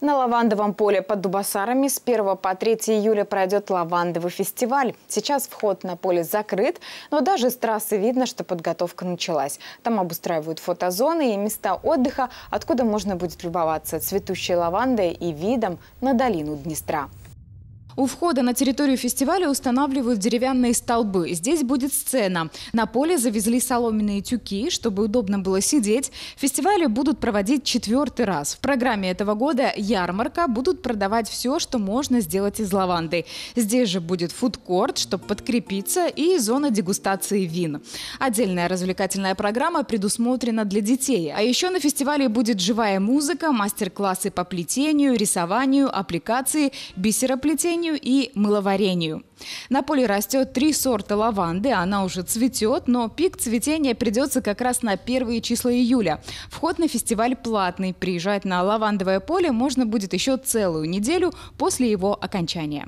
На лавандовом поле под Дубасарами с 1 по 3 июля пройдет лавандовый фестиваль. Сейчас вход на поле закрыт, но даже с трассы видно, что подготовка началась. Там обустраивают фотозоны и места отдыха, откуда можно будет любоваться цветущей лавандой и видом на долину Днестра. У входа на территорию фестиваля устанавливают деревянные столбы. Здесь будет сцена. На поле завезли соломенные тюки, чтобы удобно было сидеть. Фестивали будут проводить четвертый раз. В программе этого года ярмарка будут продавать все, что можно сделать из лаванды. Здесь же будет фудкорт, чтобы подкрепиться, и зона дегустации вин. Отдельная развлекательная программа предусмотрена для детей. А еще на фестивале будет живая музыка, мастер-классы по плетению, рисованию, аппликации, бисероплетению копчению и мыловарению. На поле растет три сорта лаванды, она уже цветет, но пик цветения придется как раз на первые числа июля. Вход на фестиваль платный, приезжать на лавандовое поле можно будет еще целую неделю после его окончания.